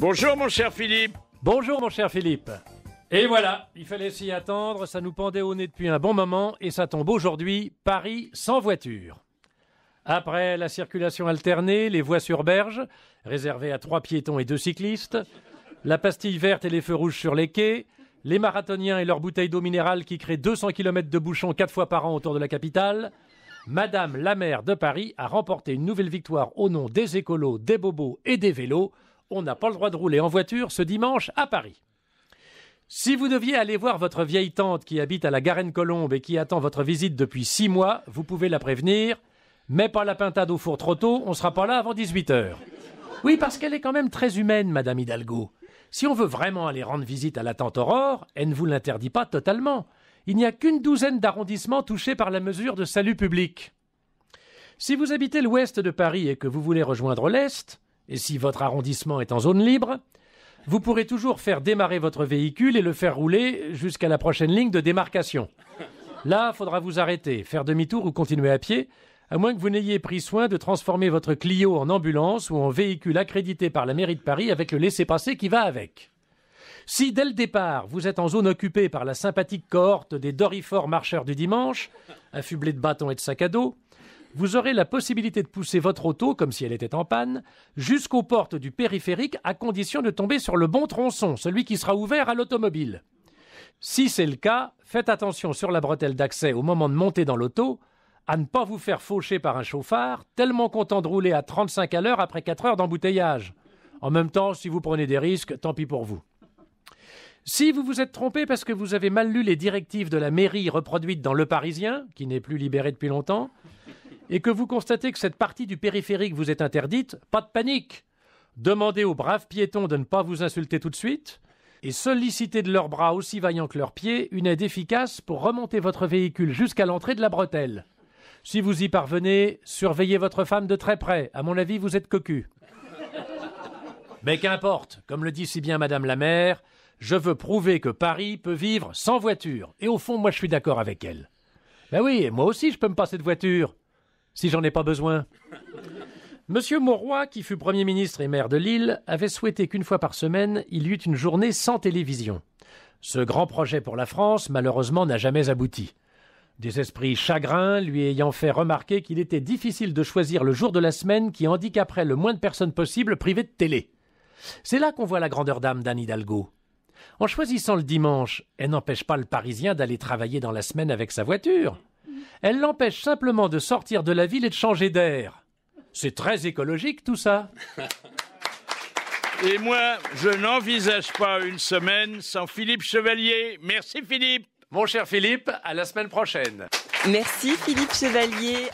Bonjour mon cher Philippe. Bonjour mon cher Philippe. Et voilà, il fallait s'y attendre, ça nous pendait au nez depuis un bon moment et ça tombe aujourd'hui, Paris sans voiture. Après la circulation alternée, les voies sur berge, réservées à trois piétons et deux cyclistes, la pastille verte et les feux rouges sur les quais, les marathoniens et leurs bouteilles d'eau minérale qui créent 200 km de bouchons quatre fois par an autour de la capitale, Madame la maire de Paris a remporté une nouvelle victoire au nom des écolos, des bobos et des vélos on n'a pas le droit de rouler en voiture ce dimanche à Paris. Si vous deviez aller voir votre vieille tante qui habite à la Garenne-Colombe et qui attend votre visite depuis six mois, vous pouvez la prévenir. Mais pas la pintade au four trop tôt, on sera pas là avant 18 heures. Oui, parce qu'elle est quand même très humaine, Madame Hidalgo. Si on veut vraiment aller rendre visite à la tante Aurore, elle ne vous l'interdit pas totalement. Il n'y a qu'une douzaine d'arrondissements touchés par la mesure de salut public. Si vous habitez l'ouest de Paris et que vous voulez rejoindre l'est, et si votre arrondissement est en zone libre, vous pourrez toujours faire démarrer votre véhicule et le faire rouler jusqu'à la prochaine ligne de démarcation. Là, faudra vous arrêter, faire demi-tour ou continuer à pied, à moins que vous n'ayez pris soin de transformer votre Clio en ambulance ou en véhicule accrédité par la mairie de Paris avec le laissez-passer qui va avec. Si dès le départ, vous êtes en zone occupée par la sympathique cohorte des doriforts marcheurs du dimanche, affublés de bâtons et de sacs à dos, vous aurez la possibilité de pousser votre auto, comme si elle était en panne, jusqu'aux portes du périphérique à condition de tomber sur le bon tronçon, celui qui sera ouvert à l'automobile. Si c'est le cas, faites attention sur la bretelle d'accès au moment de monter dans l'auto, à ne pas vous faire faucher par un chauffard, tellement content de rouler à 35 à l'heure après 4 heures d'embouteillage. En même temps, si vous prenez des risques, tant pis pour vous. Si vous vous êtes trompé parce que vous avez mal lu les directives de la mairie reproduites dans Le Parisien, qui n'est plus libéré depuis longtemps, et que vous constatez que cette partie du périphérique vous est interdite, pas de panique. Demandez aux braves piétons de ne pas vous insulter tout de suite et sollicitez de leurs bras aussi vaillants que leurs pieds une aide efficace pour remonter votre véhicule jusqu'à l'entrée de la bretelle. Si vous y parvenez, surveillez votre femme de très près. À mon avis, vous êtes cocu. Mais qu'importe, comme le dit si bien Madame la maire, je veux prouver que Paris peut vivre sans voiture. Et au fond, moi, je suis d'accord avec elle. Ben oui, et moi aussi, je peux me passer de voiture si j'en ai pas besoin Monsieur Mauroy, qui fut Premier ministre et maire de Lille, avait souhaité qu'une fois par semaine, il y eût une journée sans télévision. Ce grand projet pour la France, malheureusement, n'a jamais abouti. Des esprits chagrins lui ayant fait remarquer qu'il était difficile de choisir le jour de la semaine qui handicaperait le moins de personnes possible privées de télé. C'est là qu'on voit la grandeur d'âme d'Anne Hidalgo. En choisissant le dimanche, elle n'empêche pas le Parisien d'aller travailler dans la semaine avec sa voiture. Elle l'empêche simplement de sortir de la ville et de changer d'air. C'est très écologique tout ça. Et moi, je n'envisage pas une semaine sans Philippe Chevalier. Merci Philippe. Mon cher Philippe, à la semaine prochaine. Merci Philippe Chevalier.